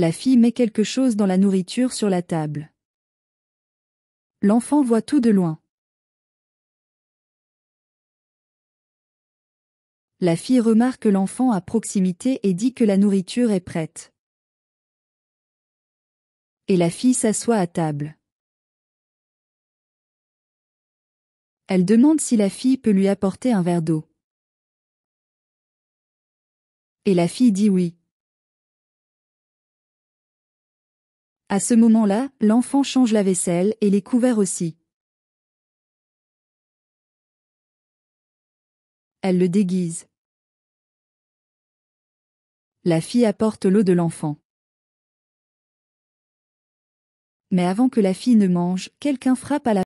La fille met quelque chose dans la nourriture sur la table. L'enfant voit tout de loin. La fille remarque l'enfant à proximité et dit que la nourriture est prête. Et la fille s'assoit à table. Elle demande si la fille peut lui apporter un verre d'eau. Et la fille dit oui. À ce moment-là, l'enfant change la vaisselle et les couverts aussi. Elle le déguise. La fille apporte l'eau de l'enfant. Mais avant que la fille ne mange, quelqu'un frappe à la